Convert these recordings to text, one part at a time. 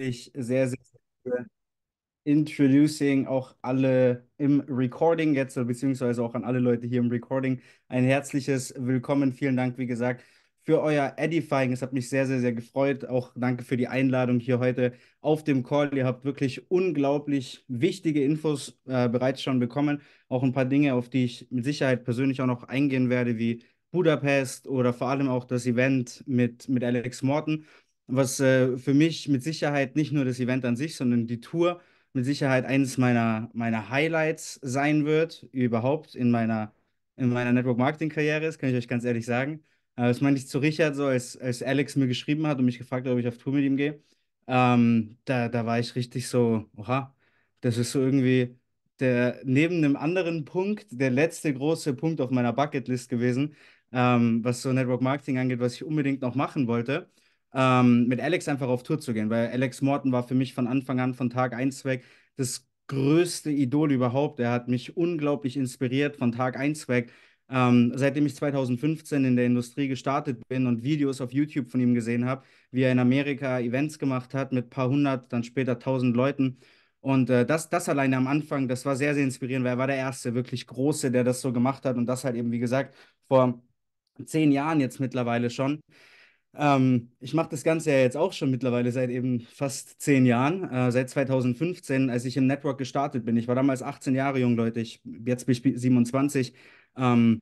ich sehr, sehr, sehr Introducing auch alle im Recording jetzt, beziehungsweise auch an alle Leute hier im Recording. Ein herzliches Willkommen. Vielen Dank, wie gesagt, für euer Edifying. Es hat mich sehr, sehr, sehr gefreut. Auch danke für die Einladung hier heute auf dem Call. Ihr habt wirklich unglaublich wichtige Infos äh, bereits schon bekommen. Auch ein paar Dinge, auf die ich mit Sicherheit persönlich auch noch eingehen werde, wie Budapest oder vor allem auch das Event mit, mit Alex Morton was äh, für mich mit Sicherheit nicht nur das Event an sich, sondern die Tour mit Sicherheit eines meiner, meiner Highlights sein wird, überhaupt in meiner, in meiner Network-Marketing-Karriere das kann ich euch ganz ehrlich sagen. Äh, das meine ich zu Richard, so als, als Alex mir geschrieben hat und mich gefragt hat, ob ich auf Tour mit ihm gehe. Ähm, da, da war ich richtig so, oha, das ist so irgendwie der, neben einem anderen Punkt, der letzte große Punkt auf meiner Bucketlist gewesen, ähm, was so Network Marketing angeht, was ich unbedingt noch machen wollte ähm, mit Alex einfach auf Tour zu gehen, weil Alex Morton war für mich von Anfang an, von Tag 1 weg, das größte Idol überhaupt. Er hat mich unglaublich inspiriert von Tag 1 weg. Ähm, seitdem ich 2015 in der Industrie gestartet bin und Videos auf YouTube von ihm gesehen habe, wie er in Amerika Events gemacht hat mit ein paar hundert, dann später tausend Leuten. Und äh, das, das alleine am Anfang, das war sehr, sehr inspirierend, weil er war der erste wirklich große, der das so gemacht hat und das halt eben, wie gesagt, vor zehn Jahren jetzt mittlerweile schon. Ähm, ich mache das Ganze ja jetzt auch schon mittlerweile seit eben fast zehn Jahren, äh, seit 2015, als ich im Network gestartet bin. Ich war damals 18 Jahre jung, Leute. Ich, jetzt bin ich 27. Ähm,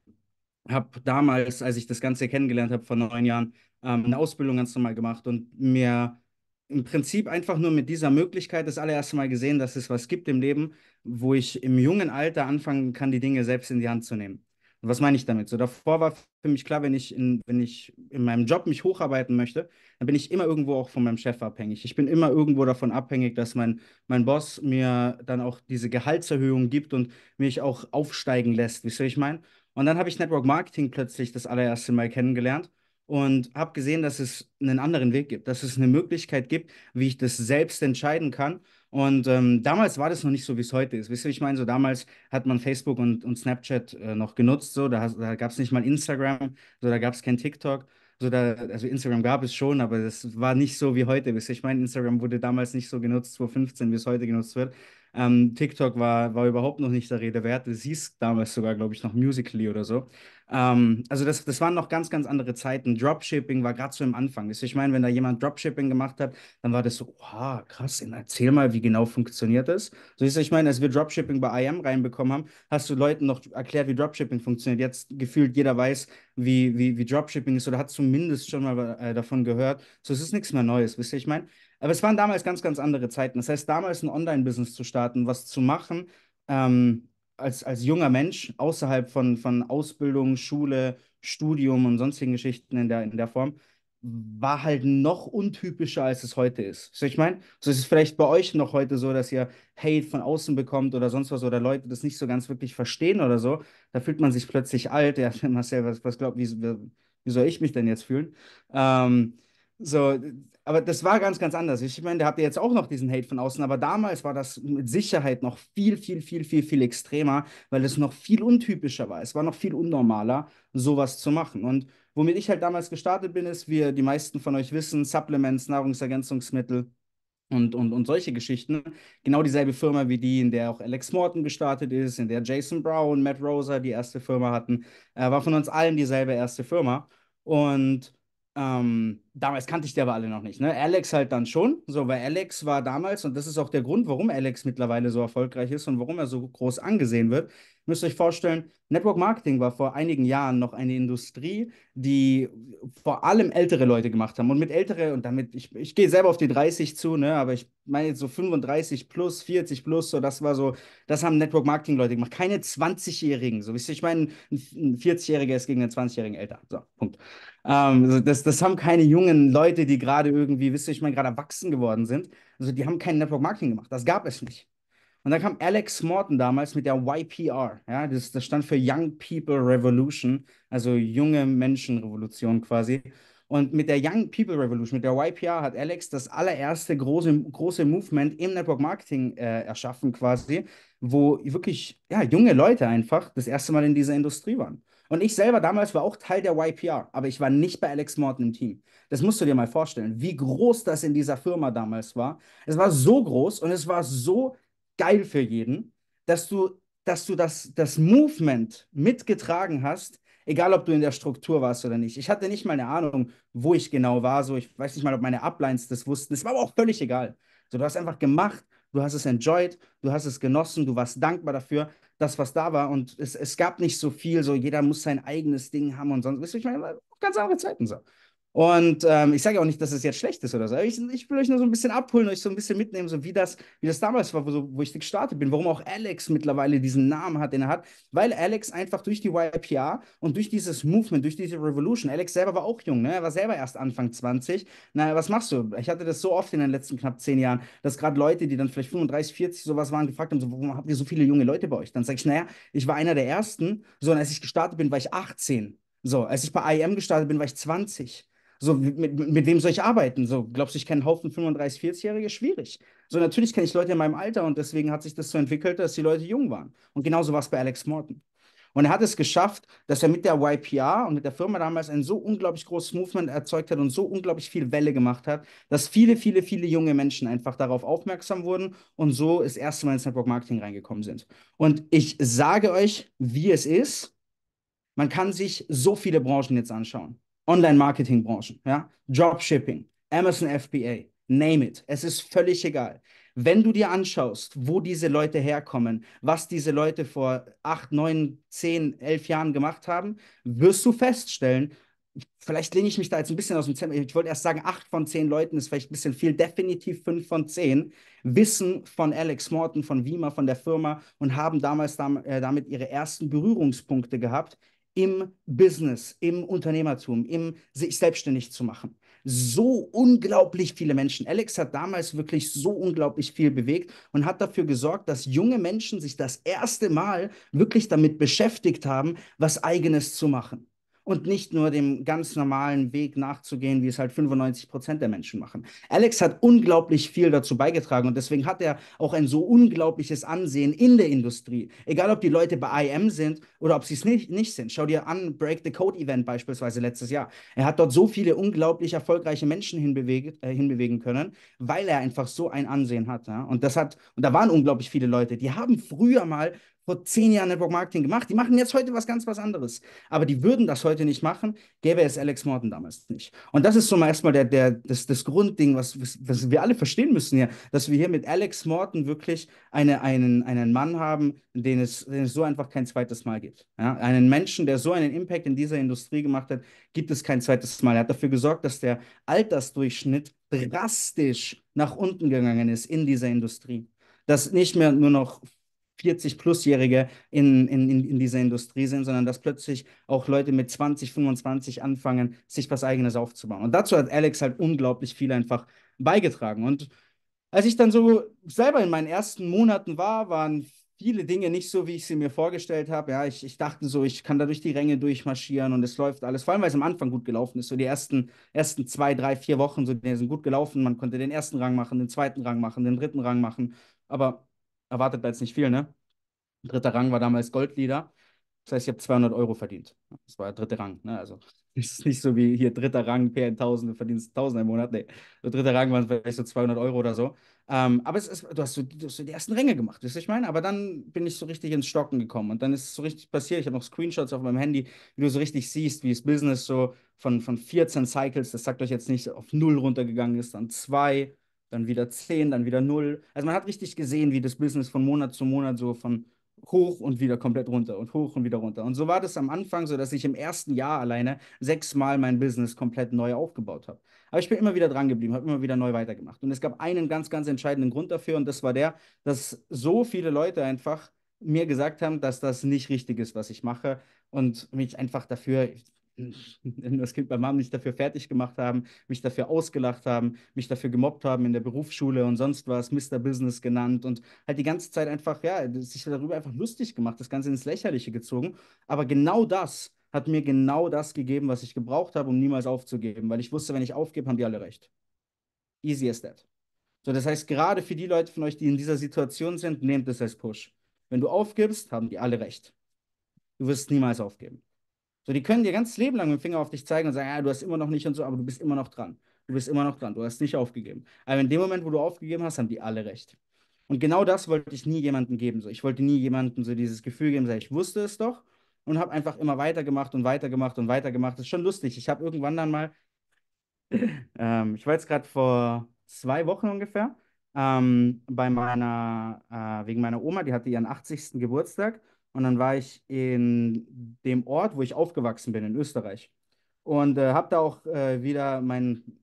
habe damals, als ich das Ganze kennengelernt habe vor neun Jahren, ähm, eine Ausbildung ganz normal gemacht und mir im Prinzip einfach nur mit dieser Möglichkeit das allererste Mal gesehen, dass es was gibt im Leben, wo ich im jungen Alter anfangen kann, die Dinge selbst in die Hand zu nehmen. Was meine ich damit? So davor war für mich klar, wenn ich in, wenn ich in meinem Job mich hocharbeiten möchte, dann bin ich immer irgendwo auch von meinem Chef abhängig. Ich bin immer irgendwo davon abhängig, dass mein, mein Boss mir dann auch diese Gehaltserhöhung gibt und mich auch aufsteigen lässt. Wisst ihr, ich meine? Und dann habe ich Network Marketing plötzlich das allererste Mal kennengelernt und habe gesehen, dass es einen anderen Weg gibt, dass es eine Möglichkeit gibt, wie ich das selbst entscheiden kann und ähm, damals war das noch nicht so, wie es heute ist. Wisst ihr, ich meine, so damals hat man Facebook und, und Snapchat äh, noch genutzt, so, da, da gab es nicht mal Instagram, so, da gab es kein TikTok. So da, also Instagram gab es schon, aber das war nicht so wie heute. Wisst ihr, ich meine, Instagram wurde damals nicht so genutzt, 2015, wie es heute genutzt wird. Ähm, TikTok war, war überhaupt noch nicht der Rede wert. Es hieß damals sogar, glaube ich, noch Musically oder so. Ähm, also das, das waren noch ganz, ganz andere Zeiten. Dropshipping war gerade so im Anfang. Ich meine, wenn da jemand Dropshipping gemacht hat, dann war das so, wow, krass, erzähl mal, wie genau funktioniert das. So ist ich meine, als wir Dropshipping bei IM reinbekommen haben, hast du Leuten noch erklärt, wie Dropshipping funktioniert. Jetzt gefühlt jeder weiß, wie, wie, wie Dropshipping ist oder hat zumindest schon mal äh, davon gehört. So es ist nichts mehr Neues, wisst ihr, ich meine. Aber es waren damals ganz, ganz andere Zeiten. Das heißt, damals ein Online-Business zu starten, was zu machen, ähm, als, als junger Mensch außerhalb von, von Ausbildung, Schule, Studium und sonstigen Geschichten in der, in der Form, war halt noch untypischer, als es heute ist. So, ich meine, so ist es vielleicht bei euch noch heute so, dass ihr Hate von außen bekommt oder sonst was oder Leute das nicht so ganz wirklich verstehen oder so. Da fühlt man sich plötzlich alt. Ja, Marcel, was, was glaubt, wie, wie soll ich mich denn jetzt fühlen? Ähm, so, aber das war ganz, ganz anders. Ich meine, da habt ihr jetzt auch noch diesen Hate von außen, aber damals war das mit Sicherheit noch viel, viel, viel, viel, viel extremer, weil es noch viel untypischer war. Es war noch viel unnormaler, sowas zu machen. Und womit ich halt damals gestartet bin, ist, wie die meisten von euch wissen, Supplements, Nahrungsergänzungsmittel, und, und, und solche Geschichten. Genau dieselbe Firma wie die, in der auch Alex Morton gestartet ist, in der Jason Brown, Matt Rosa die erste Firma hatten, äh, war von uns allen dieselbe erste Firma. Und ähm, damals kannte ich die aber alle noch nicht. Ne? Alex halt dann schon, so, weil Alex war damals, und das ist auch der Grund, warum Alex mittlerweile so erfolgreich ist und warum er so groß angesehen wird. Müsst ihr euch vorstellen, Network Marketing war vor einigen Jahren noch eine Industrie, die vor allem ältere Leute gemacht haben. Und mit ältere, und damit, ich, ich gehe selber auf die 30 zu, ne, aber ich meine jetzt so 35 plus, 40 plus, so, das war so, das haben Network Marketing Leute gemacht. Keine 20-Jährigen, so, wisst ihr, ich meine, ein 40-Jähriger ist gegen einen 20-Jährigen älter. So, Punkt. Ähm, das, das haben keine jungen jungen Leute, die gerade irgendwie, wisst ihr, ich meine, gerade erwachsen geworden sind, also die haben kein Network Marketing gemacht. Das gab es nicht. Und dann kam Alex Morton damals mit der YPR. Ja, das, das stand für Young People Revolution, also junge Menschenrevolution quasi. Und mit der Young People Revolution, mit der YPR, hat Alex das allererste große, große Movement im Network Marketing äh, erschaffen, quasi, wo wirklich ja, junge Leute einfach das erste Mal in dieser Industrie waren. Und ich selber damals war auch Teil der YPR, aber ich war nicht bei Alex Morton im Team. Das musst du dir mal vorstellen, wie groß das in dieser Firma damals war. Es war so groß und es war so geil für jeden, dass du, dass du das, das Movement mitgetragen hast, egal ob du in der Struktur warst oder nicht. Ich hatte nicht mal eine Ahnung, wo ich genau war. So, ich weiß nicht mal, ob meine Uplines das wussten. Es war aber auch völlig egal. So, du hast einfach gemacht, du hast es enjoyed, du hast es genossen, du warst dankbar dafür das, was da war. Und es, es gab nicht so viel, so jeder muss sein eigenes Ding haben und sonst. Weißt du, ich meine, ganz andere Zeiten so. Und ähm, ich sage auch nicht, dass es jetzt schlecht ist oder so. Ich, ich, will euch nur so ein bisschen abholen, euch so ein bisschen mitnehmen, so wie das, wie das damals war, wo, wo ich gestartet bin, warum auch Alex mittlerweile diesen Namen hat, den er hat. Weil Alex einfach durch die YPR und durch dieses Movement, durch diese Revolution, Alex selber war auch jung, ne? er war selber erst Anfang 20. Na, was machst du? Ich hatte das so oft in den letzten knapp zehn Jahren, dass gerade Leute, die dann vielleicht 35, 40 sowas waren, gefragt haben, so, warum habt ihr so viele junge Leute bei euch? Dann sage ich, naja, ich war einer der Ersten, so und als ich gestartet bin, war ich 18. So, als ich bei IM gestartet bin, war ich 20. So, mit, mit wem soll ich arbeiten? So, glaubst du, ich kenne einen Haufen 35-, 40-Jährige? Schwierig. So, natürlich kenne ich Leute in meinem Alter und deswegen hat sich das so entwickelt, dass die Leute jung waren. Und genauso war es bei Alex Morton. Und er hat es geschafft, dass er mit der YPR und mit der Firma damals ein so unglaublich großes Movement erzeugt hat und so unglaublich viel Welle gemacht hat, dass viele, viele, viele junge Menschen einfach darauf aufmerksam wurden und so das erste Mal ins Network Marketing reingekommen sind. Und ich sage euch, wie es ist. Man kann sich so viele Branchen jetzt anschauen. Online-Marketing-Branchen, ja, Dropshipping, Amazon FBA, name it. Es ist völlig egal. Wenn du dir anschaust, wo diese Leute herkommen, was diese Leute vor acht, neun, zehn, elf Jahren gemacht haben, wirst du feststellen, vielleicht lehne ich mich da jetzt ein bisschen aus dem Zentrum. Ich wollte erst sagen, acht von zehn Leuten ist vielleicht ein bisschen viel, definitiv fünf von zehn wissen von Alex Morton, von Wima, von der Firma und haben damals äh, damit ihre ersten Berührungspunkte gehabt im Business, im Unternehmertum, im sich selbstständig zu machen. So unglaublich viele Menschen. Alex hat damals wirklich so unglaublich viel bewegt und hat dafür gesorgt, dass junge Menschen sich das erste Mal wirklich damit beschäftigt haben, was eigenes zu machen und nicht nur dem ganz normalen Weg nachzugehen, wie es halt 95 Prozent der Menschen machen. Alex hat unglaublich viel dazu beigetragen und deswegen hat er auch ein so unglaubliches Ansehen in der Industrie. Egal, ob die Leute bei IM sind oder ob sie es nicht, nicht sind. Schau dir an, Break the Code Event beispielsweise letztes Jahr. Er hat dort so viele unglaublich erfolgreiche Menschen hinbewege, äh, hinbewegen können, weil er einfach so ein Ansehen hat. Ja? Und das hat, und da waren unglaublich viele Leute, die haben früher mal vor zehn Jahren Network Marketing gemacht. Die machen jetzt heute was ganz was anderes. Aber die würden das heute nicht machen, gäbe es Alex Morton damals nicht. Und das ist so mal erstmal der, der, das, das Grundding, was, was wir alle verstehen müssen hier, dass wir hier mit Alex Morton wirklich eine, einen, einen Mann haben, den es, den es so einfach kein zweites Mal gibt. Ja? Einen Menschen, der so einen Impact in dieser Industrie gemacht hat, gibt es kein zweites Mal. Er hat dafür gesorgt, dass der Altersdurchschnitt drastisch nach unten gegangen ist in dieser Industrie dass nicht mehr nur noch 40-Plus-Jährige in, in, in dieser Industrie sind, sondern dass plötzlich auch Leute mit 20, 25 anfangen, sich was Eigenes aufzubauen. Und dazu hat Alex halt unglaublich viel einfach beigetragen. Und als ich dann so selber in meinen ersten Monaten war, waren viele Dinge nicht so, wie ich sie mir vorgestellt habe. Ja, ich, ich dachte so, ich kann da durch die Ränge durchmarschieren und es läuft alles. Vor allem, weil es am Anfang gut gelaufen ist. So die ersten, ersten zwei, drei, vier Wochen so, die sind gut gelaufen. Man konnte den ersten Rang machen, den zweiten Rang machen, den dritten Rang machen. Aber erwartet da jetzt nicht viel, ne? Dritter Rang war damals Goldleader. Das heißt, ich habe 200 Euro verdient. Das war der dritte Rang. Ne? Also ist nicht so wie hier dritter Rang, per du verdienst 1000 im Monat. Nee, so dritter Rang waren vielleicht so 200 Euro oder so. Ähm, aber es ist, du, hast so, du hast so die ersten Ränge gemacht, wisst ihr, ich meine? Aber dann bin ich so richtig ins Stocken gekommen. Und dann ist es so richtig passiert. Ich habe noch Screenshots auf meinem Handy, wie du so richtig siehst, wie das Business so von, von 14 Cycles, das sagt euch jetzt nicht, auf null runtergegangen ist, dann zwei, dann wieder 10, dann wieder 0. Also man hat richtig gesehen, wie das Business von Monat zu Monat so von hoch und wieder komplett runter und hoch und wieder runter. Und so war das am Anfang, so dass ich im ersten Jahr alleine sechsmal mein Business komplett neu aufgebaut habe. Aber ich bin immer wieder dran geblieben, habe immer wieder neu weitergemacht. Und es gab einen ganz, ganz entscheidenden Grund dafür und das war der, dass so viele Leute einfach mir gesagt haben, dass das nicht richtig ist, was ich mache und mich einfach dafür das Kind bei Mom nicht dafür fertig gemacht haben, mich dafür ausgelacht haben, mich dafür gemobbt haben in der Berufsschule und sonst was, Mr. Business genannt und halt die ganze Zeit einfach, ja, sich darüber einfach lustig gemacht, das Ganze ins Lächerliche gezogen. Aber genau das hat mir genau das gegeben, was ich gebraucht habe, um niemals aufzugeben, weil ich wusste, wenn ich aufgebe, haben die alle recht. Easy as that. So, das heißt, gerade für die Leute von euch, die in dieser Situation sind, nehmt es als Push. Wenn du aufgibst, haben die alle recht. Du wirst niemals aufgeben. So, die können dir ganz Leben lang mit dem Finger auf dich zeigen und sagen, ja, ah, du hast immer noch nicht und so, aber du bist immer noch dran. Du bist immer noch dran, du hast nicht aufgegeben. Aber in dem Moment, wo du aufgegeben hast, haben die alle recht. Und genau das wollte ich nie jemandem geben. So. Ich wollte nie jemandem so dieses Gefühl geben, so, ich wusste es doch und habe einfach immer weitergemacht und weitergemacht und weitergemacht. Das ist schon lustig. Ich habe irgendwann dann mal, ähm, ich war jetzt gerade vor zwei Wochen ungefähr, ähm, bei meiner, äh, wegen meiner Oma, die hatte ihren 80. Geburtstag und dann war ich in dem Ort, wo ich aufgewachsen bin, in Österreich. Und äh, habe da auch äh, wieder meinen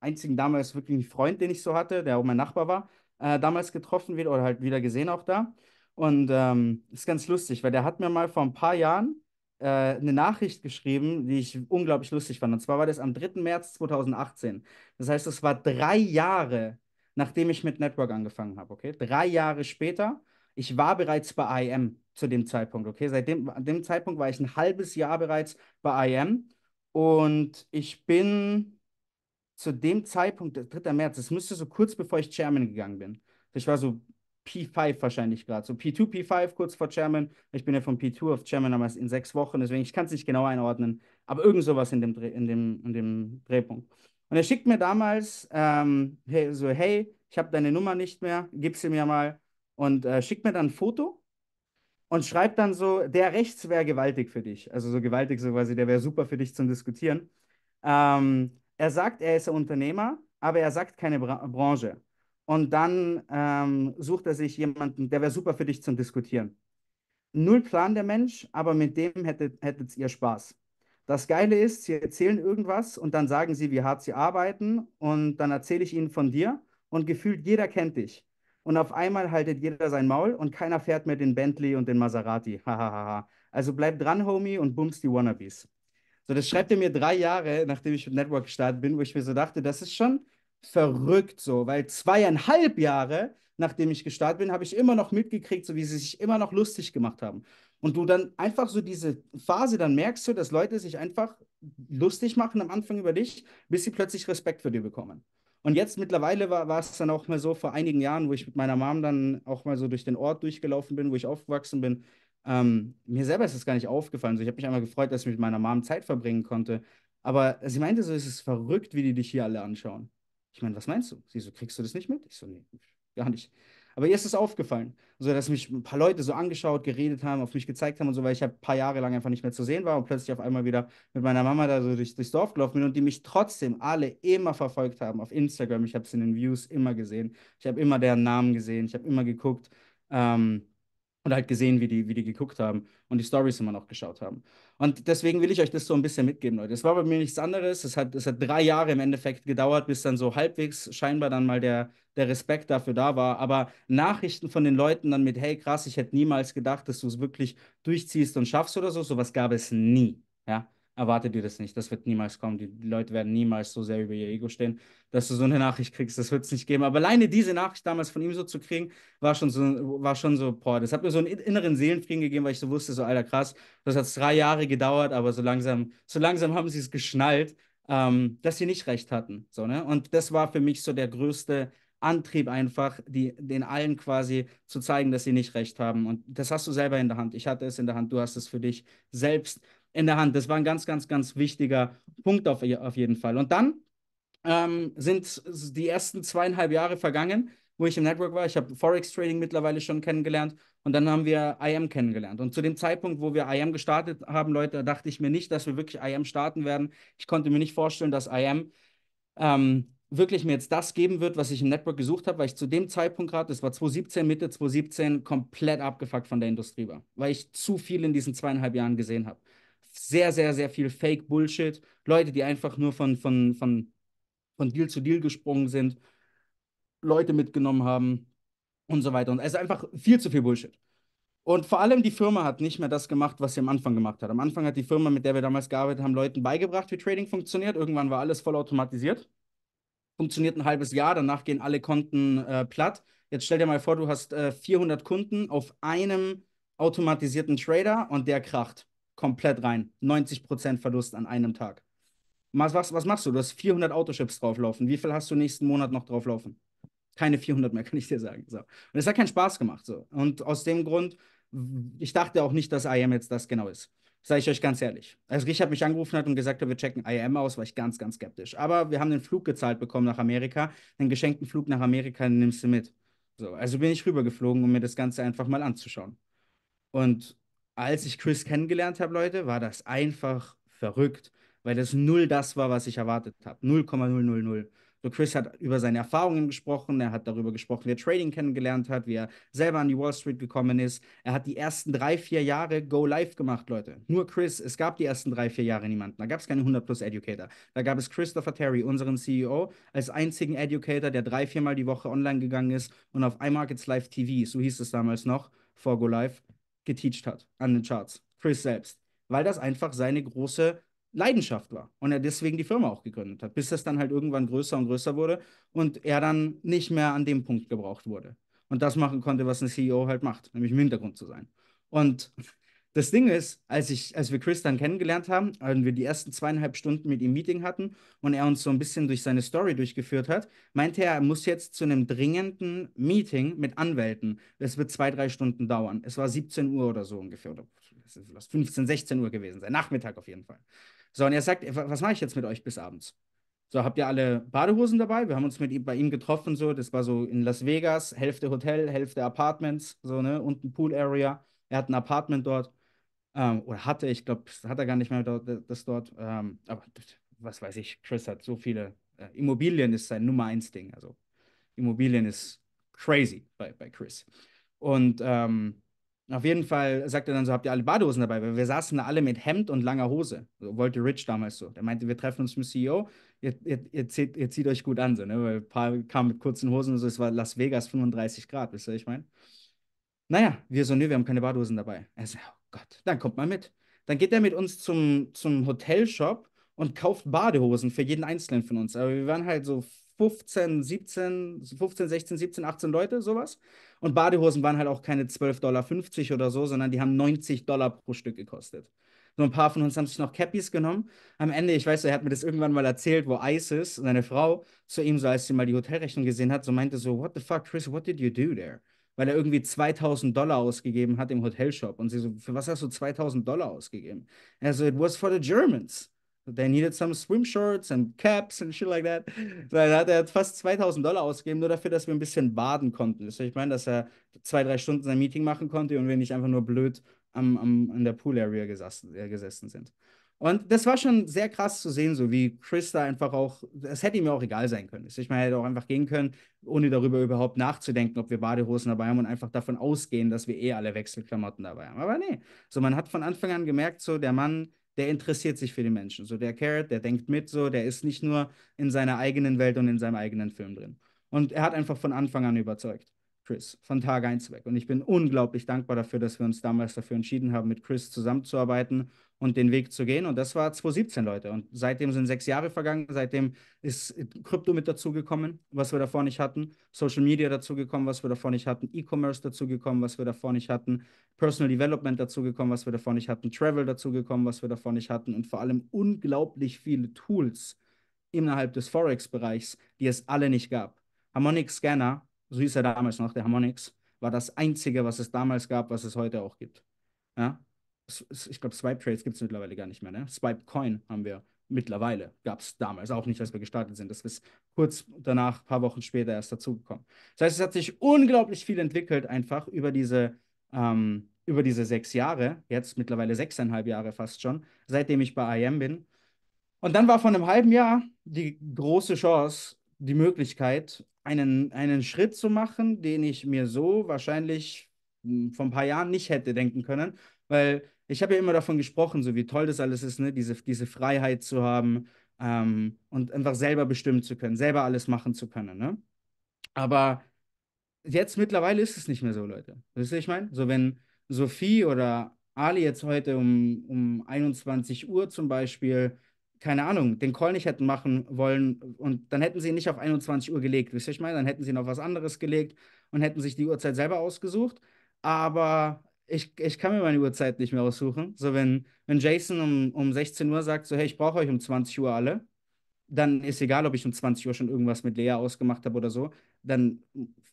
einzigen damals wirklich Freund, den ich so hatte, der auch mein Nachbar war, äh, damals getroffen wieder oder halt wieder gesehen auch da. Und ähm, ist ganz lustig, weil der hat mir mal vor ein paar Jahren äh, eine Nachricht geschrieben, die ich unglaublich lustig fand. Und zwar war das am 3. März 2018. Das heißt, es war drei Jahre, nachdem ich mit Network angefangen habe. Okay, drei Jahre später. Ich war bereits bei IM zu dem Zeitpunkt, okay? Seit dem, an dem Zeitpunkt war ich ein halbes Jahr bereits bei IM und ich bin zu dem Zeitpunkt, 3. März, das müsste so kurz bevor ich Chairman gegangen bin. Ich war so P5 wahrscheinlich gerade, so P2, P5 kurz vor Chairman. Ich bin ja von P2 auf Chairman damals in sechs Wochen, deswegen ich kann es nicht genau einordnen, aber irgend sowas in dem, in dem, in dem Drehpunkt. Und er schickt mir damals ähm, hey, so, hey, ich habe deine Nummer nicht mehr, gib sie mir mal und äh, schickt mir dann ein Foto und schreibt dann so, der rechts wäre gewaltig für dich. Also so gewaltig so quasi, der wäre super für dich zum Diskutieren. Ähm, er sagt, er ist ein Unternehmer, aber er sagt keine Bra Branche. Und dann ähm, sucht er sich jemanden, der wäre super für dich zum Diskutieren. Null Plan der Mensch, aber mit dem hättet, hättet ihr Spaß. Das Geile ist, sie erzählen irgendwas und dann sagen sie, wie hart sie arbeiten und dann erzähle ich ihnen von dir und gefühlt jeder kennt dich. Und auf einmal haltet jeder sein Maul und keiner fährt mehr den Bentley und den Maserati. Hahaha. also bleibt dran, Homie, und boomst die Wannabes. So, das schreibt er mir drei Jahre, nachdem ich mit Network gestartet bin, wo ich mir so dachte, das ist schon verrückt so, weil zweieinhalb Jahre, nachdem ich gestartet bin, habe ich immer noch mitgekriegt, so wie sie sich immer noch lustig gemacht haben. Und du dann einfach so diese Phase, dann merkst du, dass Leute sich einfach lustig machen am Anfang über dich, bis sie plötzlich Respekt für dir bekommen. Und jetzt mittlerweile war, es dann auch mal so vor einigen Jahren, wo ich mit meiner Mom dann auch mal so durch den Ort durchgelaufen bin, wo ich aufgewachsen bin. Ähm, mir selber ist es gar nicht aufgefallen. So, ich habe mich einmal gefreut, dass ich mit meiner Mom Zeit verbringen konnte. Aber sie meinte so, es ist verrückt, wie die dich hier alle anschauen. Ich meine, was meinst du? Sie so, kriegst du das nicht mit? Ich so, nee, gar nicht. Aber ihr ist es aufgefallen. So, dass mich ein paar Leute so angeschaut, geredet haben, auf mich gezeigt haben und so, weil ich halt ein paar Jahre lang einfach nicht mehr zu sehen war und plötzlich auf einmal wieder mit meiner Mama da so durch, durchs Dorf gelaufen bin und die mich trotzdem alle immer verfolgt haben auf Instagram. Ich habe es in den Views immer gesehen. Ich habe immer deren Namen gesehen. Ich habe immer geguckt. Ähm, und halt gesehen, wie die, wie die geguckt haben und die Stories immer noch geschaut haben. Und deswegen will ich euch das so ein bisschen mitgeben, Leute. Es war bei mir nichts anderes. Es hat, es hat drei Jahre im Endeffekt gedauert, bis dann so halbwegs scheinbar dann mal der, der Respekt dafür da war. Aber Nachrichten von den Leuten dann mit, hey krass, ich hätte niemals gedacht, dass du es wirklich durchziehst und schaffst oder so, sowas gab es nie. Ja, erwarte dir das nicht. Das wird niemals kommen. Die Leute werden niemals so sehr über ihr Ego stehen, dass du so eine Nachricht kriegst. Das wird es nicht geben. Aber alleine diese Nachricht damals von ihm so zu kriegen, war schon so, war schon so, boah, das hat mir so einen inneren Seelenfrieden gegeben, weil ich so wusste, so alter krass, das hat drei Jahre gedauert, aber so langsam, so langsam haben sie es geschnallt, ähm, dass sie nicht recht hatten. So, ne? Und das war für mich so der größte. Antrieb einfach, die, den allen quasi zu zeigen, dass sie nicht recht haben. Und das hast du selber in der Hand. Ich hatte es in der Hand, du hast es für dich selbst in der Hand. Das war ein ganz, ganz, ganz wichtiger Punkt auf, auf jeden Fall. Und dann ähm, sind die ersten zweieinhalb Jahre vergangen, wo ich im Network war. Ich habe Forex Trading mittlerweile schon kennengelernt und dann haben wir IM kennengelernt. Und zu dem Zeitpunkt, wo wir IM gestartet haben, Leute, dachte ich mir nicht, dass wir wirklich IM starten werden. Ich konnte mir nicht vorstellen, dass IM ähm, wirklich mir jetzt das geben wird, was ich im Network gesucht habe, weil ich zu dem Zeitpunkt gerade, das war 2017, Mitte 2017, komplett abgefuckt von der Industrie war, weil ich zu viel in diesen zweieinhalb Jahren gesehen habe sehr, sehr, sehr viel Fake-Bullshit. Leute, die einfach nur von, von, von, von Deal zu Deal gesprungen sind, Leute mitgenommen haben und so weiter. Und es ist einfach viel zu viel Bullshit. Und vor allem die Firma hat nicht mehr das gemacht, was sie am Anfang gemacht hat. Am Anfang hat die Firma, mit der wir damals gearbeitet haben, Leuten beigebracht, wie Trading funktioniert. Irgendwann war alles voll automatisiert. Funktioniert ein halbes Jahr, danach gehen alle Konten äh, platt. Jetzt stell dir mal vor, du hast äh, 400 Kunden auf einem automatisierten Trader und der kracht komplett rein. 90% Verlust an einem Tag. Was, was, was machst du? Du hast 400 Autoships drauflaufen. Wie viel hast du nächsten Monat noch drauflaufen? Keine 400 mehr, kann ich dir sagen. So. Und es hat keinen Spaß gemacht. So. Und aus dem Grund, ich dachte auch nicht, dass IM jetzt das genau ist. Sage ich euch ganz ehrlich. Also Richard mich angerufen hat und gesagt, hat, wir checken IAM aus, war ich ganz, ganz skeptisch. Aber wir haben den Flug gezahlt bekommen nach Amerika. Den geschenkten Flug nach Amerika nimmst du mit. So, also bin ich rübergeflogen, um mir das Ganze einfach mal anzuschauen. Und als ich Chris kennengelernt habe, Leute, war das einfach verrückt, weil das null das war, was ich erwartet habe. 0,000. So Chris hat über seine Erfahrungen gesprochen, er hat darüber gesprochen, wie er Trading kennengelernt hat, wie er selber an die Wall Street gekommen ist. Er hat die ersten drei, vier Jahre Go Live gemacht, Leute. Nur Chris, es gab die ersten drei, vier Jahre niemanden. Da gab es keine 100 plus Educator. Da gab es Christopher Terry, unseren CEO, als einzigen Educator, der drei, viermal die Woche online gegangen ist und auf iMarkets Live TV, so hieß es damals noch, vor Go Live, geteacht hat an den Charts. Chris selbst. Weil das einfach seine große Leidenschaft war und er deswegen die Firma auch gegründet hat, bis das dann halt irgendwann größer und größer wurde und er dann nicht mehr an dem Punkt gebraucht wurde und das machen konnte, was ein CEO halt macht, nämlich im Hintergrund zu sein. Und das Ding ist, als, ich, als wir Chris dann kennengelernt haben als wir die ersten zweieinhalb Stunden mit ihm Meeting hatten und er uns so ein bisschen durch seine Story durchgeführt hat, meinte er, er muss jetzt zu einem dringenden Meeting mit Anwälten. Das wird zwei, drei Stunden dauern. Es war 17 Uhr oder so ungefähr, oder 15, 16 Uhr gewesen sein, Nachmittag auf jeden Fall. So, und er sagt, was mache ich jetzt mit euch bis abends? So, habt ihr alle Badehosen dabei? Wir haben uns mit ihm, bei ihm getroffen, so, das war so in Las Vegas, Hälfte Hotel, Hälfte Apartments, so, ne, unten Pool Area. Er hat ein Apartment dort. Ähm, oder hatte, ich glaube, hat er gar nicht mehr dort, das dort. Ähm, aber was weiß ich, Chris hat so viele. Äh, Immobilien ist sein Nummer eins Ding. Also Immobilien ist crazy bei, bei Chris. Und ähm, auf jeden Fall sagt er dann so, habt ihr alle Badehosen dabei? Weil wir saßen da alle mit Hemd und langer Hose. So wollte Rich damals so. Der meinte, wir treffen uns mit dem CEO, ihr, ihr, ihr, zieht, ihr zieht euch gut an. So, ne? Weil ein paar kamen mit kurzen Hosen und so, es war Las Vegas 35 Grad, wisst ihr, was ich meine? Naja, wir so, nö, wir haben keine Badehosen dabei. Er so, Gott, dann kommt mal mit. Dann geht er mit uns zum, zum Hotelshop und kauft Badehosen für jeden Einzelnen von uns. Aber wir waren halt so 15, 17, 15, 16, 17, 18 Leute, sowas. Und Badehosen waren halt auch keine 12,50 Dollar oder so, sondern die haben 90 Dollar pro Stück gekostet. So ein paar von uns haben sich noch Cappies genommen. Am Ende, ich weiß, er hat mir das irgendwann mal erzählt, wo Ice ist, seine Frau, zu ihm so, als sie mal die Hotelrechnung gesehen hat, so meinte so, what the fuck, Chris, what did you do there? weil er irgendwie 2000 Dollar ausgegeben hat im Hotelshop. Und sie so, für was hast du 2000 Dollar ausgegeben? Er so, it was for the Germans. They needed some swim shorts and caps and shit like that. So, dann hat er fast 2000 Dollar ausgegeben, nur dafür, dass wir ein bisschen baden konnten. Also ich meine, dass er zwei, drei Stunden sein Meeting machen konnte und wir nicht einfach nur blöd am, am, in der Pool-Area gesessen, äh, gesessen sind. Und das war schon sehr krass zu sehen, so wie Chris da einfach auch, es hätte ihm auch egal sein können. Ich meine, er hätte auch einfach gehen können, ohne darüber überhaupt nachzudenken, ob wir Badehosen dabei haben und einfach davon ausgehen, dass wir eh alle Wechselklamotten dabei haben. Aber nee, so man hat von Anfang an gemerkt, so der Mann, der interessiert sich für die Menschen. So der Carrot, der denkt mit, so der ist nicht nur in seiner eigenen Welt und in seinem eigenen Film drin. Und er hat einfach von Anfang an überzeugt. Chris von Tag 1 weg. Und ich bin unglaublich dankbar dafür, dass wir uns damals dafür entschieden haben, mit Chris zusammenzuarbeiten und den Weg zu gehen. Und das war 2017, Leute. Und seitdem sind sechs Jahre vergangen. Seitdem ist Krypto mit dazugekommen, was wir davor nicht hatten. Social Media dazugekommen, was wir davor nicht hatten. E-Commerce dazugekommen, was wir davor nicht hatten. Personal Development dazugekommen, was wir davor nicht hatten. Travel dazugekommen, was wir davor nicht hatten. Und vor allem unglaublich viele Tools innerhalb des Forex-Bereichs, die es alle nicht gab. Harmonic Scanner so hieß er damals noch, der Harmonix, war das einzige, was es damals gab, was es heute auch gibt. Ja? Ich glaube, Swipe Trades gibt es mittlerweile gar nicht mehr. Ne? Swipe Coin haben wir mittlerweile, gab es damals auch nicht, als wir gestartet sind. Das ist kurz danach, ein paar Wochen später erst dazugekommen. Das heißt, es hat sich unglaublich viel entwickelt, einfach über diese, ähm, über diese sechs Jahre, jetzt mittlerweile sechseinhalb Jahre fast schon, seitdem ich bei IM bin. Und dann war von einem halben Jahr die große Chance, die Möglichkeit, einen, einen Schritt zu machen, den ich mir so wahrscheinlich hm, vor ein paar Jahren nicht hätte denken können, weil ich habe ja immer davon gesprochen, so wie toll das alles ist, ne? diese, diese Freiheit zu haben ähm, und einfach selber bestimmen zu können, selber alles machen zu können. Ne? Aber jetzt mittlerweile ist es nicht mehr so, Leute. Wisst ihr, ich meine? So, wenn Sophie oder Ali jetzt heute um, um 21 Uhr zum Beispiel keine Ahnung, den Call nicht hätten machen wollen und dann hätten sie ihn nicht auf 21 Uhr gelegt, wisst ihr, ich meine, dann hätten sie ihn auf was anderes gelegt und hätten sich die Uhrzeit selber ausgesucht. Aber ich, ich kann mir meine Uhrzeit nicht mehr aussuchen. So, wenn, wenn Jason um, um 16 Uhr sagt, so, hey, ich brauche euch um 20 Uhr alle, dann ist egal, ob ich um 20 Uhr schon irgendwas mit Lea ausgemacht habe oder so, dann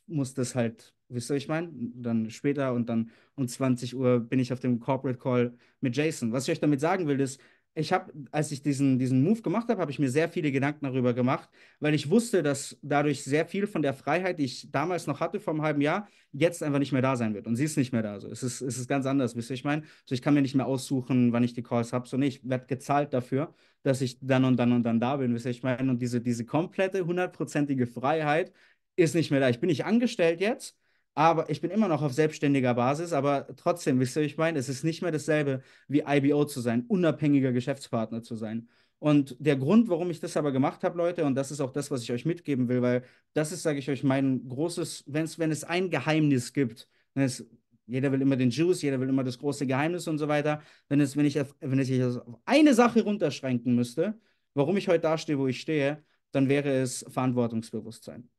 muss das halt, wisst ihr, ich meine, dann später und dann um 20 Uhr bin ich auf dem Corporate Call mit Jason. Was ich euch damit sagen will, ist, ich habe, als ich diesen, diesen Move gemacht habe, habe ich mir sehr viele Gedanken darüber gemacht, weil ich wusste, dass dadurch sehr viel von der Freiheit, die ich damals noch hatte vor einem halben Jahr, jetzt einfach nicht mehr da sein wird. Und sie ist nicht mehr da. So. Es, ist, es ist ganz anders, wisst ihr, ich meine? So, ich kann mir nicht mehr aussuchen, wann ich die Calls habe. So, nee, ich werde gezahlt dafür, dass ich dann und dann und dann da bin, wisst ihr, ich meine? Und diese, diese komplette, hundertprozentige Freiheit ist nicht mehr da. Ich bin nicht angestellt jetzt, aber ich bin immer noch auf selbstständiger Basis, aber trotzdem, wisst ihr, ich meine, es ist nicht mehr dasselbe wie IBO zu sein, unabhängiger Geschäftspartner zu sein. Und der Grund, warum ich das aber gemacht habe, Leute, und das ist auch das, was ich euch mitgeben will, weil das ist, sage ich euch, mein großes, wenn's, wenn es ein Geheimnis gibt, wenn es, jeder will immer den Juice, jeder will immer das große Geheimnis und so weiter, wenn, es, wenn, ich, wenn ich auf eine Sache runterschränken müsste, warum ich heute dastehe, wo ich stehe, dann wäre es Verantwortungsbewusstsein.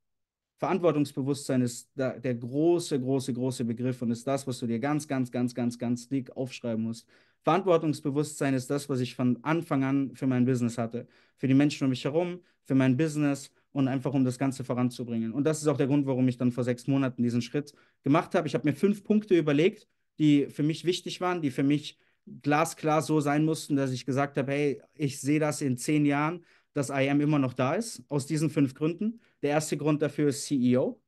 Verantwortungsbewusstsein ist da der große, große, große Begriff und ist das, was du dir ganz, ganz, ganz, ganz, ganz dick aufschreiben musst. Verantwortungsbewusstsein ist das, was ich von Anfang an für mein Business hatte. Für die Menschen um mich herum, für mein Business und einfach um das Ganze voranzubringen. Und das ist auch der Grund, warum ich dann vor sechs Monaten diesen Schritt gemacht habe. Ich habe mir fünf Punkte überlegt, die für mich wichtig waren, die für mich glasklar so sein mussten, dass ich gesagt habe, hey, ich sehe das in zehn Jahren dass IAM immer noch da ist, aus diesen fünf Gründen. Der erste Grund dafür ist CEO,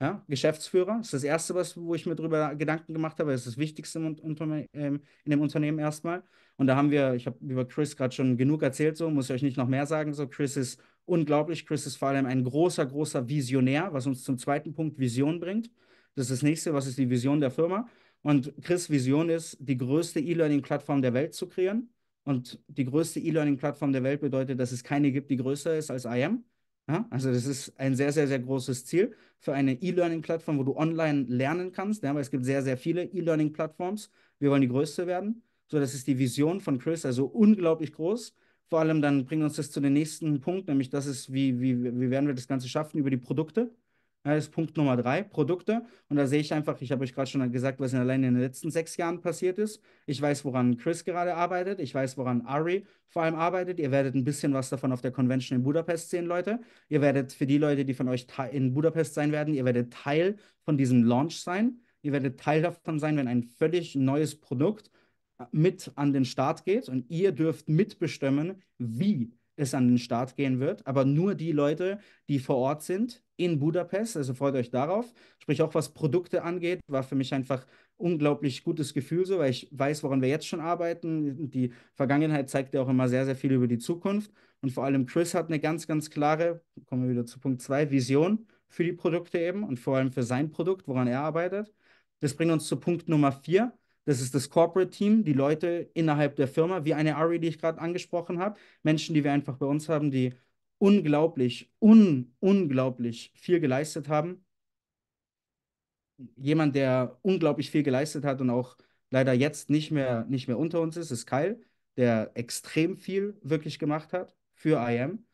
ja, Geschäftsführer. Das ist das Erste, was, wo ich mir darüber Gedanken gemacht habe. Das ist das Wichtigste im, ähm, in dem Unternehmen erstmal. Und da haben wir, ich habe über Chris gerade schon genug erzählt, so muss ich euch nicht noch mehr sagen. So, Chris ist unglaublich. Chris ist vor allem ein großer, großer Visionär, was uns zum zweiten Punkt Vision bringt. Das ist das nächste, was ist die Vision der Firma? Und Chris' Vision ist, die größte E-Learning-Plattform der Welt zu kreieren. Und die größte E-Learning-Plattform der Welt bedeutet, dass es keine gibt, die größer ist als IM. Ja, also das ist ein sehr, sehr, sehr großes Ziel für eine E-Learning-Plattform, wo du online lernen kannst. Ja, weil es gibt sehr, sehr viele E-Learning-Plattforms. Wir wollen die größte werden. So, das ist die Vision von Chris, also unglaublich groß. Vor allem dann bringt uns das zu dem nächsten Punkt, nämlich das ist, wie, wie, wie werden wir das Ganze schaffen über die Produkte. Das ist Punkt Nummer drei, Produkte. Und da sehe ich einfach, ich habe euch gerade schon gesagt, was alleine in den letzten sechs Jahren passiert ist. Ich weiß, woran Chris gerade arbeitet. Ich weiß, woran Ari vor allem arbeitet. Ihr werdet ein bisschen was davon auf der Convention in Budapest sehen, Leute. Ihr werdet für die Leute, die von euch in Budapest sein werden, ihr werdet Teil von diesem Launch sein. Ihr werdet Teil davon sein, wenn ein völlig neues Produkt äh, mit an den Start geht und ihr dürft mitbestimmen, wie es an den Start gehen wird, aber nur die Leute, die vor Ort sind in Budapest. Also freut euch darauf. Sprich, auch was Produkte angeht, war für mich einfach unglaublich gutes Gefühl so, weil ich weiß, woran wir jetzt schon arbeiten. Die Vergangenheit zeigt ja auch immer sehr, sehr viel über die Zukunft. Und vor allem Chris hat eine ganz, ganz klare, kommen wir wieder zu Punkt 2, Vision für die Produkte eben und vor allem für sein Produkt, woran er arbeitet. Das bringt uns zu Punkt Nummer 4, das ist das Corporate Team, die Leute innerhalb der Firma, wie eine Ari, die ich gerade angesprochen habe. Menschen, die wir einfach bei uns haben, die unglaublich, un, unglaublich viel geleistet haben. Jemand, der unglaublich viel geleistet hat und auch leider jetzt nicht mehr, nicht mehr unter uns ist, ist Kyle, der extrem viel wirklich gemacht hat für IM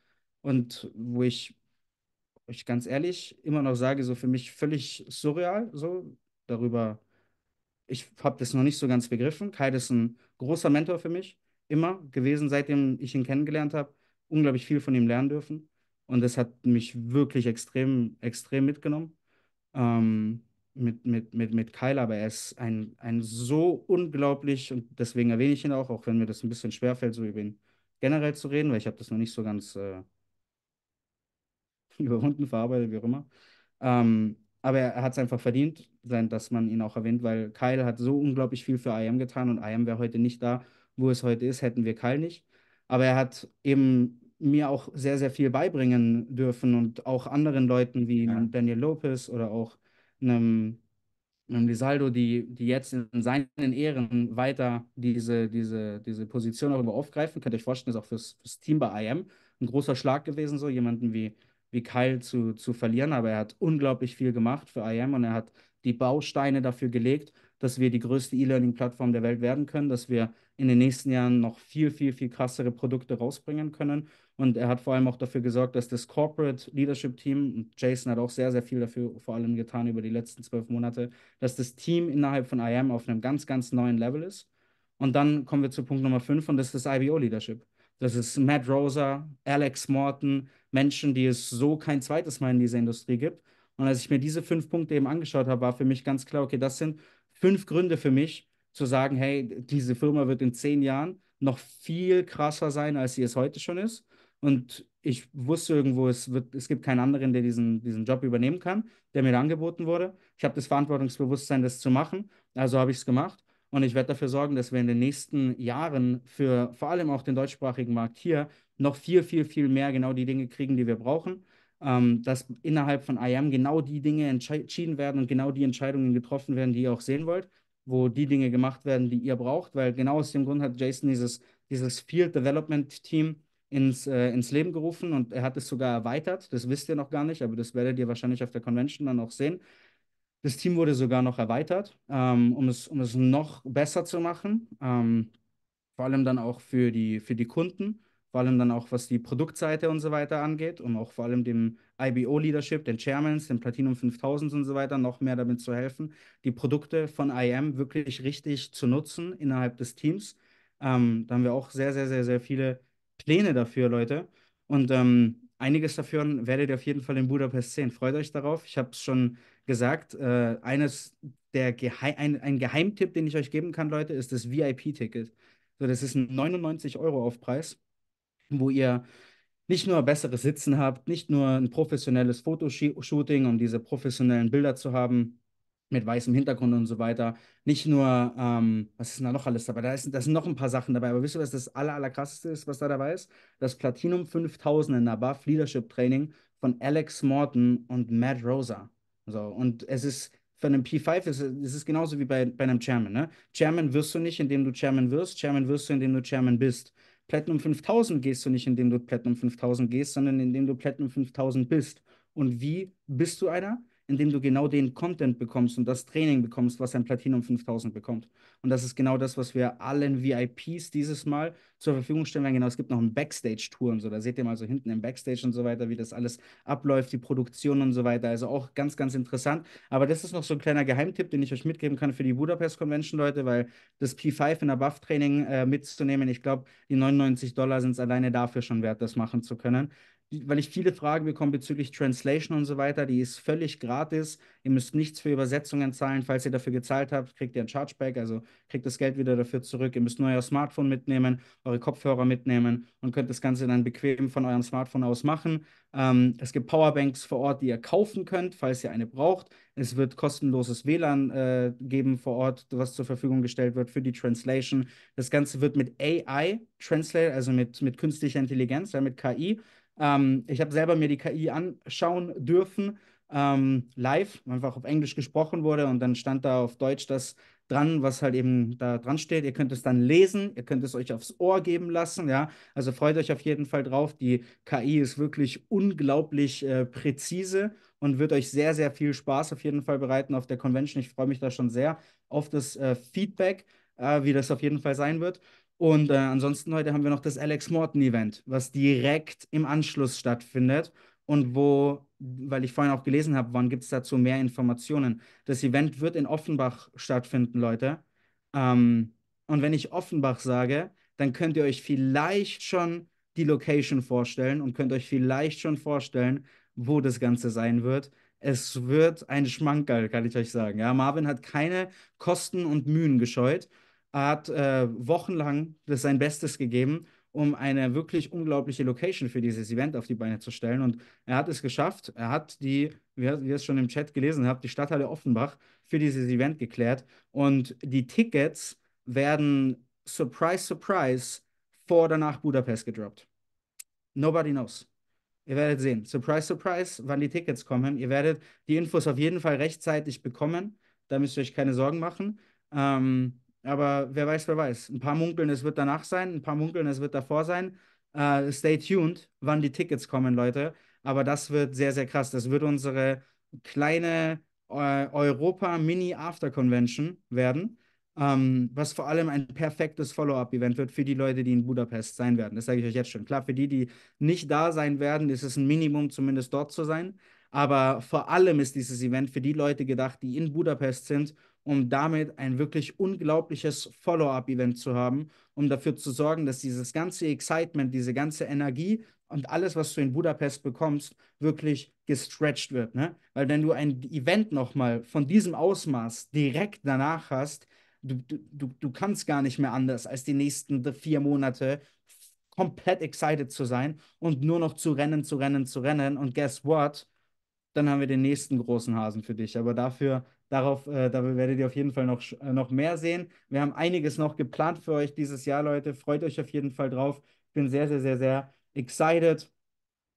und wo ich euch ganz ehrlich immer noch sage, so für mich völlig surreal, so darüber ich habe das noch nicht so ganz begriffen. Kyle ist ein großer Mentor für mich, immer gewesen, seitdem ich ihn kennengelernt habe. Unglaublich viel von ihm lernen dürfen. Und das hat mich wirklich extrem, extrem mitgenommen. Ähm, mit, mit, mit, mit Kyle, aber er ist ein, ein so unglaublich, und deswegen erwähne ich ihn auch, auch wenn mir das ein bisschen schwerfällt, so über ihn generell zu reden, weil ich habe das noch nicht so ganz äh, überwunden verarbeitet, wie auch immer. Ähm, aber er hat es einfach verdient, sein, dass man ihn auch erwähnt, weil Kyle hat so unglaublich viel für IAM getan und IAM wäre heute nicht da, wo es heute ist, hätten wir Kyle nicht. Aber er hat eben mir auch sehr, sehr viel beibringen dürfen und auch anderen Leuten wie ja. Daniel Lopez oder auch einem, einem Lisaldo, die, die jetzt in seinen Ehren weiter diese, diese, diese Position auch über aufgreifen. Könnt ihr euch vorstellen, ist auch fürs, fürs Team bei IAM ein großer Schlag gewesen, so jemanden wie, wie Kyle zu, zu verlieren, aber er hat unglaublich viel gemacht für IAM und er hat die Bausteine dafür gelegt, dass wir die größte E-Learning-Plattform der Welt werden können, dass wir in den nächsten Jahren noch viel, viel, viel krassere Produkte rausbringen können. Und er hat vor allem auch dafür gesorgt, dass das Corporate Leadership Team, und Jason hat auch sehr, sehr viel dafür vor allem getan über die letzten zwölf Monate, dass das Team innerhalb von IAM auf einem ganz, ganz neuen Level ist. Und dann kommen wir zu Punkt Nummer fünf und das ist das IBO-Leadership. Das ist Matt Rosa, Alex Morton, Menschen, die es so kein zweites Mal in dieser Industrie gibt, und als ich mir diese fünf Punkte eben angeschaut habe, war für mich ganz klar, okay, das sind fünf Gründe für mich, zu sagen, hey, diese Firma wird in zehn Jahren noch viel krasser sein, als sie es heute schon ist. Und ich wusste irgendwo, es, wird, es gibt keinen anderen, der diesen, diesen Job übernehmen kann, der mir angeboten wurde. Ich habe das Verantwortungsbewusstsein, das zu machen. Also habe ich es gemacht. Und ich werde dafür sorgen, dass wir in den nächsten Jahren für vor allem auch den deutschsprachigen Markt hier noch viel, viel, viel mehr genau die Dinge kriegen, die wir brauchen ähm, dass innerhalb von IAM genau die Dinge entschieden werden und genau die Entscheidungen getroffen werden, die ihr auch sehen wollt, wo die Dinge gemacht werden, die ihr braucht, weil genau aus dem Grund hat Jason dieses, dieses Field Development Team ins, äh, ins Leben gerufen und er hat es sogar erweitert. Das wisst ihr noch gar nicht, aber das werdet ihr wahrscheinlich auf der Convention dann auch sehen. Das Team wurde sogar noch erweitert, ähm, um, es, um es noch besser zu machen, ähm, vor allem dann auch für die, für die Kunden vor allem dann auch was die Produktseite und so weiter angeht, um auch vor allem dem IBO-Leadership, den Chairmans, dem Platinum 5000 und so weiter noch mehr damit zu helfen, die Produkte von IM wirklich richtig zu nutzen innerhalb des Teams. Ähm, da haben wir auch sehr, sehr, sehr, sehr viele Pläne dafür, Leute. Und ähm, einiges davon werdet ihr auf jeden Fall in Budapest sehen. Freut euch darauf. Ich habe es schon gesagt. Äh, eines der Geheim ein, ein Geheimtipp, den ich euch geben kann, Leute, ist das VIP-Ticket. So, das ist ein 99 Euro Aufpreis wo ihr nicht nur besseres Sitzen habt, nicht nur ein professionelles Fotoshooting, um diese professionellen Bilder zu haben mit weißem Hintergrund und so weiter, nicht nur, ähm, was ist denn da noch alles dabei? Da, ist, da sind noch ein paar Sachen dabei, aber wisst ihr, was das aller, aller krasseste ist, was da dabei ist? Das Platinum 5000 in der Nabaf Leadership Training von Alex Morton und Matt Rosa. So, und es ist für einen P5 es ist es genauso wie bei, bei einem Chairman. Ne? Chairman wirst du nicht, indem du Chairman wirst. Chairman wirst du, indem du Chairman bist. Platinum 5000 gehst du nicht, indem du Platinum 5000 gehst, sondern indem du Platinum 5000 bist. Und wie bist du einer? indem du genau den Content bekommst und das Training bekommst, was ein Platinum 5000 bekommt. Und das ist genau das, was wir allen VIPs dieses Mal zur Verfügung stellen werden. Genau, es gibt noch einen Backstage-Tour und so. Da seht ihr mal so hinten im Backstage und so weiter, wie das alles abläuft, die Produktion und so weiter. Also auch ganz, ganz interessant. Aber das ist noch so ein kleiner Geheimtipp, den ich euch mitgeben kann für die Budapest Convention, Leute, weil das P5 in der Buff-Training äh, mitzunehmen, ich glaube, die 99 Dollar sind es alleine dafür schon wert, das machen zu können weil ich viele Fragen bekomme bezüglich Translation und so weiter, die ist völlig gratis. Ihr müsst nichts für Übersetzungen zahlen. Falls ihr dafür gezahlt habt, kriegt ihr ein Chargeback, also kriegt das Geld wieder dafür zurück. Ihr müsst nur euer Smartphone mitnehmen, eure Kopfhörer mitnehmen und könnt das Ganze dann bequem von eurem Smartphone aus machen. Ähm, es gibt Powerbanks vor Ort, die ihr kaufen könnt, falls ihr eine braucht. Es wird kostenloses WLAN äh, geben vor Ort, was zur Verfügung gestellt wird für die Translation. Das Ganze wird mit AI translated, also mit, mit künstlicher Intelligenz, ja, mit KI ähm, ich habe selber mir die KI anschauen dürfen, ähm, live, einfach auf Englisch gesprochen wurde und dann stand da auf Deutsch das dran, was halt eben da dran steht. Ihr könnt es dann lesen, ihr könnt es euch aufs Ohr geben lassen, ja. Also freut euch auf jeden Fall drauf. Die KI ist wirklich unglaublich äh, präzise und wird euch sehr, sehr viel Spaß auf jeden Fall bereiten auf der Convention. Ich freue mich da schon sehr auf das äh, Feedback, äh, wie das auf jeden Fall sein wird. Und äh, ansonsten heute haben wir noch das Alex Morton Event, was direkt im Anschluss stattfindet und wo, weil ich vorhin auch gelesen habe, wann gibt es dazu mehr Informationen. Das Event wird in Offenbach stattfinden, Leute. Ähm, und wenn ich Offenbach sage, dann könnt ihr euch vielleicht schon die Location vorstellen und könnt euch vielleicht schon vorstellen, wo das Ganze sein wird. Es wird ein Schmankerl, kann ich euch sagen. Ja, Marvin hat keine Kosten und Mühen gescheut hat äh, wochenlang das sein Bestes gegeben, um eine wirklich unglaubliche Location für dieses Event auf die Beine zu stellen. Und er hat es geschafft. Er hat die, wie ihr es schon im Chat gelesen habt, die Stadthalle Offenbach für dieses Event geklärt. Und die Tickets werden, surprise, surprise, vor oder nach Budapest gedroppt. Nobody knows. Ihr werdet sehen. Surprise, surprise, wann die Tickets kommen. Ihr werdet die Infos auf jeden Fall rechtzeitig bekommen. Da müsst ihr euch keine Sorgen machen. Ähm, aber wer weiß, wer weiß. Ein paar munkeln, es wird danach sein, ein paar munkeln, es wird davor sein. Uh, stay tuned, wann die Tickets kommen, Leute. Aber das wird sehr, sehr krass. Das wird unsere kleine äh, Europa-Mini-After-Convention werden, ähm, was vor allem ein perfektes Follow-up-Event wird für die Leute, die in Budapest sein werden. Das sage ich euch jetzt schon. Klar, für die, die nicht da sein werden, ist es ein Minimum, zumindest dort zu sein. Aber vor allem ist dieses Event für die Leute gedacht, die in Budapest sind um damit ein wirklich unglaubliches Follow-up-Event zu haben, um dafür zu sorgen, dass dieses ganze Excitement, diese ganze Energie und alles, was du in Budapest bekommst, wirklich gestretched wird. Ne? Weil wenn du ein Event nochmal von diesem Ausmaß direkt danach hast, du, du, du kannst gar nicht mehr anders, als die nächsten vier Monate komplett excited zu sein und nur noch zu rennen, zu rennen, zu rennen. Und guess what? Dann haben wir den nächsten großen Hasen für dich. Aber dafür Darauf, äh, da werdet ihr auf jeden Fall noch, äh, noch mehr sehen. Wir haben einiges noch geplant für euch dieses Jahr, Leute. Freut euch auf jeden Fall drauf. Ich bin sehr, sehr, sehr, sehr excited.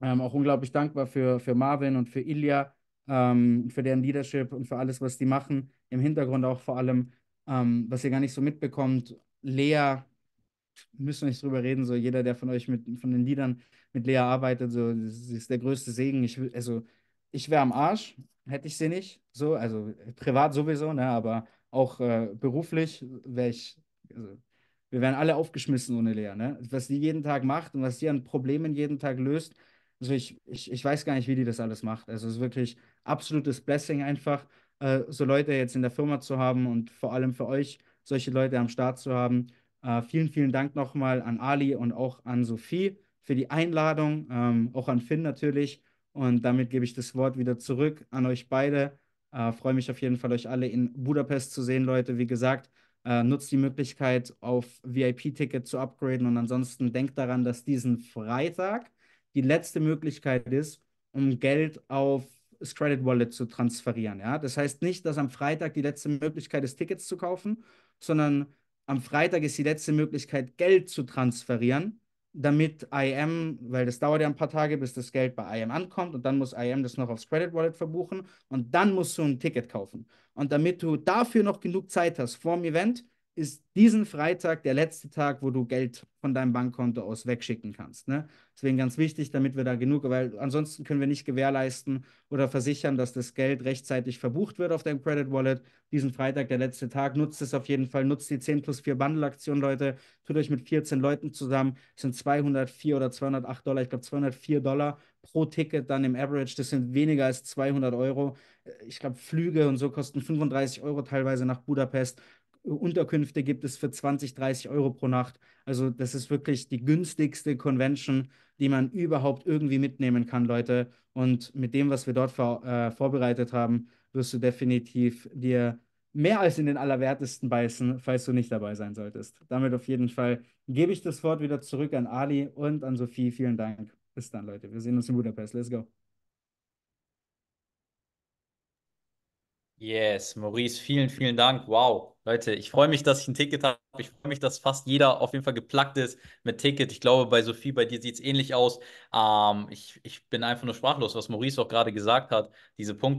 Ähm, auch unglaublich dankbar für, für Marvin und für Ilya, ähm, für deren Leadership und für alles, was die machen. Im Hintergrund auch vor allem, ähm, was ihr gar nicht so mitbekommt. Lea, müssen wir nicht drüber reden, so jeder, der von euch mit, von den Liedern mit Lea arbeitet, so, das ist der größte Segen. Ich, also, ich wäre am Arsch, hätte ich sie nicht. So, also äh, privat sowieso, ne, aber auch äh, beruflich wäre ich, also, wir wären alle aufgeschmissen ohne Lea, ne? Was die jeden Tag macht und was sie an Problemen jeden Tag löst. Also ich, ich, ich weiß gar nicht, wie die das alles macht. Also es ist wirklich absolutes Blessing einfach, äh, so Leute jetzt in der Firma zu haben und vor allem für euch solche Leute am Start zu haben. Äh, vielen, vielen Dank nochmal an Ali und auch an Sophie für die Einladung, ähm, auch an Finn natürlich und damit gebe ich das Wort wieder zurück an euch beide. Äh, freue mich auf jeden Fall, euch alle in Budapest zu sehen, Leute. Wie gesagt, äh, nutzt die Möglichkeit, auf VIP-Ticket zu upgraden. Und ansonsten denkt daran, dass diesen Freitag die letzte Möglichkeit ist, um Geld auf das Credit Wallet zu transferieren. Ja? Das heißt nicht, dass am Freitag die letzte Möglichkeit ist, Tickets zu kaufen, sondern am Freitag ist die letzte Möglichkeit, Geld zu transferieren damit IAM, weil das dauert ja ein paar Tage, bis das Geld bei IAM ankommt und dann muss IAM das noch aufs Credit Wallet verbuchen und dann musst du ein Ticket kaufen. Und damit du dafür noch genug Zeit hast vor dem Event, ist diesen Freitag der letzte Tag, wo du Geld von deinem Bankkonto aus wegschicken kannst. Ne? Deswegen ganz wichtig, damit wir da genug, weil ansonsten können wir nicht gewährleisten oder versichern, dass das Geld rechtzeitig verbucht wird auf deinem Credit Wallet. Diesen Freitag der letzte Tag, nutzt es auf jeden Fall, nutzt die 10 plus 4 Bundle-Aktion, Leute. Tut euch mit 14 Leuten zusammen, das sind 204 oder 208 Dollar, ich glaube 204 Dollar pro Ticket dann im Average, das sind weniger als 200 Euro. Ich glaube, Flüge und so kosten 35 Euro teilweise nach Budapest. Unterkünfte gibt es für 20, 30 Euro pro Nacht. Also das ist wirklich die günstigste Convention, die man überhaupt irgendwie mitnehmen kann, Leute. Und mit dem, was wir dort vor, äh, vorbereitet haben, wirst du definitiv dir mehr als in den Allerwertesten beißen, falls du nicht dabei sein solltest. Damit auf jeden Fall gebe ich das Wort wieder zurück an Ali und an Sophie. Vielen Dank. Bis dann, Leute. Wir sehen uns in Budapest. Let's go. Yes, Maurice, vielen, vielen Dank. Wow. Leute, ich freue mich, dass ich ein Ticket habe. Ich freue mich, dass fast jeder auf jeden Fall geplagt ist mit Ticket. Ich glaube, bei Sophie, bei dir sieht es ähnlich aus. Ähm, ich, ich bin einfach nur sprachlos, was Maurice auch gerade gesagt hat. Diese Punkte.